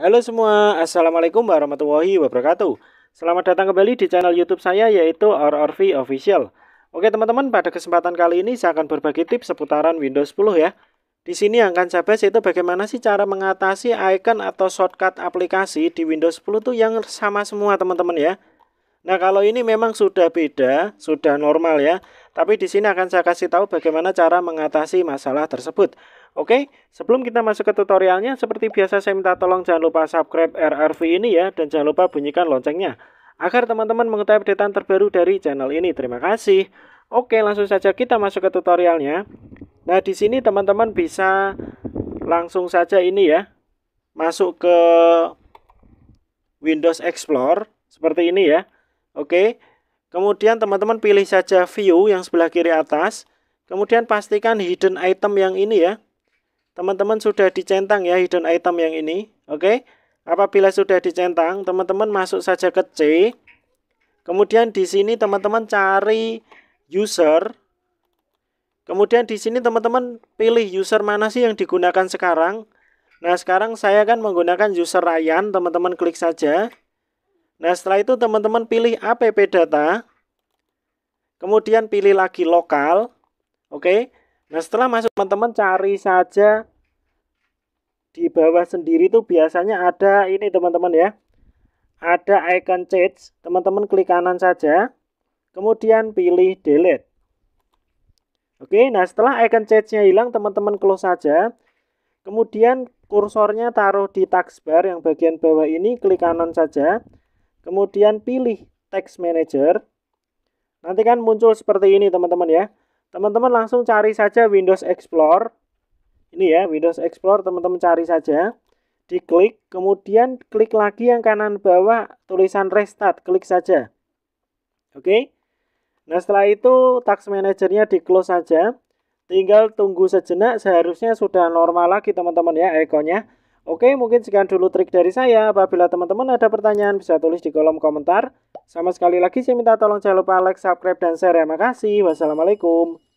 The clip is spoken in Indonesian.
Halo semua, Assalamualaikum warahmatullahi wabarakatuh Selamat datang kembali di channel youtube saya yaitu RRV Official Oke teman-teman, pada kesempatan kali ini saya akan berbagi tips seputaran Windows 10 ya Di sini yang akan saya bahas itu bagaimana sih cara mengatasi icon atau shortcut aplikasi di Windows 10 tuh yang sama semua teman-teman ya Nah, kalau ini memang sudah beda, sudah normal ya. Tapi di sini akan saya kasih tahu bagaimana cara mengatasi masalah tersebut. Oke, sebelum kita masuk ke tutorialnya, seperti biasa saya minta tolong jangan lupa subscribe RRV ini ya dan jangan lupa bunyikan loncengnya agar teman-teman mengetahui update terbaru dari channel ini. Terima kasih. Oke, langsung saja kita masuk ke tutorialnya. Nah, di sini teman-teman bisa langsung saja ini ya. Masuk ke Windows Explorer seperti ini ya. Oke. Kemudian teman-teman pilih saja view yang sebelah kiri atas. Kemudian pastikan hidden item yang ini ya. Teman-teman sudah dicentang ya hidden item yang ini. Oke. Apabila sudah dicentang, teman-teman masuk saja ke C. Kemudian di sini teman-teman cari user. Kemudian di sini teman-teman pilih user mana sih yang digunakan sekarang. Nah, sekarang saya akan menggunakan user Ryan, teman-teman klik saja. Nah setelah itu teman-teman pilih app data, kemudian pilih lagi lokal, oke. Okay? Nah setelah masuk teman-teman cari saja di bawah sendiri itu biasanya ada ini teman-teman ya, ada icon change, teman-teman klik kanan saja, kemudian pilih delete. Oke, okay? nah setelah icon change-nya hilang teman-teman close saja, kemudian kursornya taruh di taskbar yang bagian bawah ini, klik kanan saja kemudian pilih text manager. Nanti kan muncul seperti ini teman-teman ya. Teman-teman langsung cari saja Windows Explorer. Ini ya, Windows Explorer teman-teman cari saja. Diklik, kemudian klik lagi yang kanan bawah tulisan restart, klik saja. Oke. Nah, setelah itu Text manajernya di-close saja. Tinggal tunggu sejenak, seharusnya sudah normal lagi teman-teman ya ikonnya. Oke, mungkin sekian dulu trik dari saya. Apabila teman-teman ada pertanyaan, bisa tulis di kolom komentar. Sama sekali lagi saya minta tolong jangan lupa like, subscribe, dan share Terima ya. kasih, Wassalamualaikum.